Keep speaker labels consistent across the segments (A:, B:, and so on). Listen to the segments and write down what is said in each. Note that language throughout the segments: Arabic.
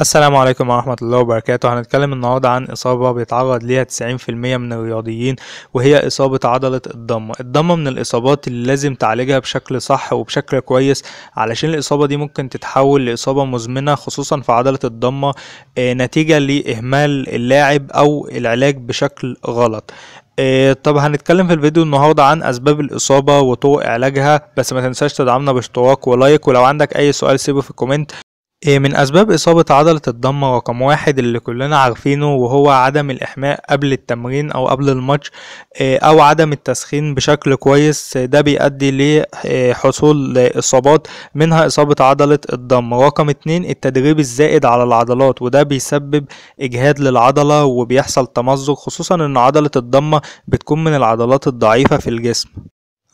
A: السلام عليكم ورحمة الله وبركاته هنتكلم النهاردة عن إصابة بيتعرض ليها 90% من الرياضيين وهي إصابة عضلة الضمة الضمة من الإصابات اللي لازم تعالجها بشكل صح وبشكل كويس علشان الإصابة دي ممكن تتحول لإصابة مزمنة خصوصا في عضلة الضمة آه، نتيجة لإهمال اللاعب أو العلاج بشكل غلط آه، طب هنتكلم في الفيديو النهاردة عن أسباب الإصابة وطرق علاجها بس ما تنساش تدعمنا باشتراك ولايك ولو عندك أي سؤال سيبه في الكومنت إيه، من أسباب إصابة عضلة الضمة رقم واحد اللي كلنا عارفينه وهو عدم الإحماء قبل التمرين أو قبل الماتش إيه، أو عدم التسخين بشكل كويس ده بيؤدي لحصول إيه، إصابات منها إصابة عضلة الضم رقم اتنين التدريب الزائد على العضلات وده بيسبب إجهاد للعضلة وبيحصل تمزق خصوصا إن عضلة الضمة بتكون من العضلات الضعيفة في الجسم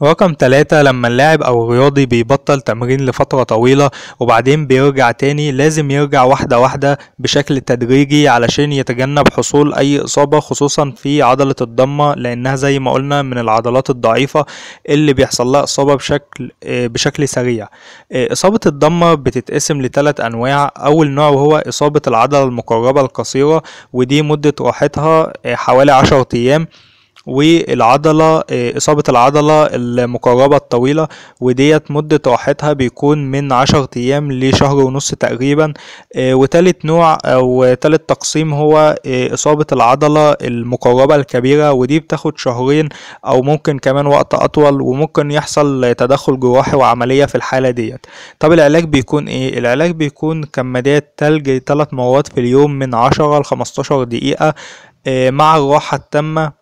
A: رقم تلاتة لما اللاعب أو الرياضي بيبطل تمرين لفترة طويلة وبعدين بيرجع تاني لازم يرجع واحدة واحدة بشكل تدريجي علشان يتجنب حصول أي إصابة خصوصا في عضلة الضمة لأنها زي ما قلنا من العضلات الضعيفة اللي بيحصل لها إصابة بشكل آه، بشكل سريع آه، إصابة الضمة بتتقسم لثلاث أنواع أول نوع هو إصابة العضلة المقربة القصيرة ودي مدة راحتها آه، حوالي عشرة أيام والعضلة آه، إصابة العضلة المقربة الطويلة وديت مدة راحتها بيكون من عشر أيام لشهر ونص تقريبا آه، وتالت نوع أو تالت تقسيم هو آه، إصابة العضلة المقربة الكبيرة ودي بتاخد شهرين أو ممكن كمان وقت أطول وممكن يحصل تدخل جراحي وعملية في الحالة ديت طب العلاج بيكون إيه؟ العلاج بيكون كمادات تلج ثلاث مرات في اليوم من عشرة لخمستاشر دقيقة مع الراحة التامة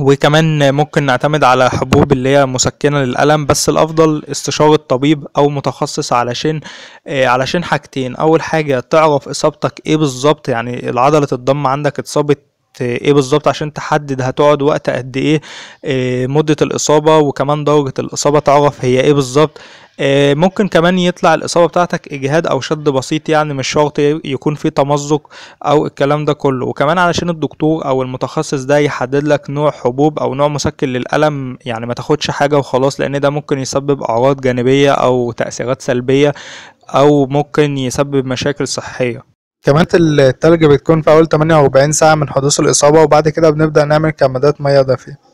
A: وكمان ممكن نعتمد على حبوب اللي هي مسكنة للألم بس الأفضل استشارة طبيب أو متخصص علشان آه، علشان حاجتين أول حاجة تعرف إصابتك إيه بالظبط يعني العضلة الضم عندك اتصابت آه، ايه بالظبط عشان تحدد هتقعد وقت قد إيه آه، مدة الاصابة وكمان درجة الاصابة تعرف هي ايه بالظبط آه، ممكن كمان يطلع الاصابه بتاعتك اجهاد او شد بسيط يعني مش شرط يكون في تمزق او الكلام ده كله وكمان علشان الدكتور او المتخصص ده يحدد لك نوع حبوب او نوع مسكن للالم يعني ما تاخدش حاجه وخلاص لان ده ممكن يسبب اعراض جانبيه او تاثيرات سلبيه او ممكن يسبب مشاكل صحيه كمات التلج بتكون في أول 48 ساعة من حدوث الإصابة وبعد كده بنبدأ نعمل كمادات مياه دافية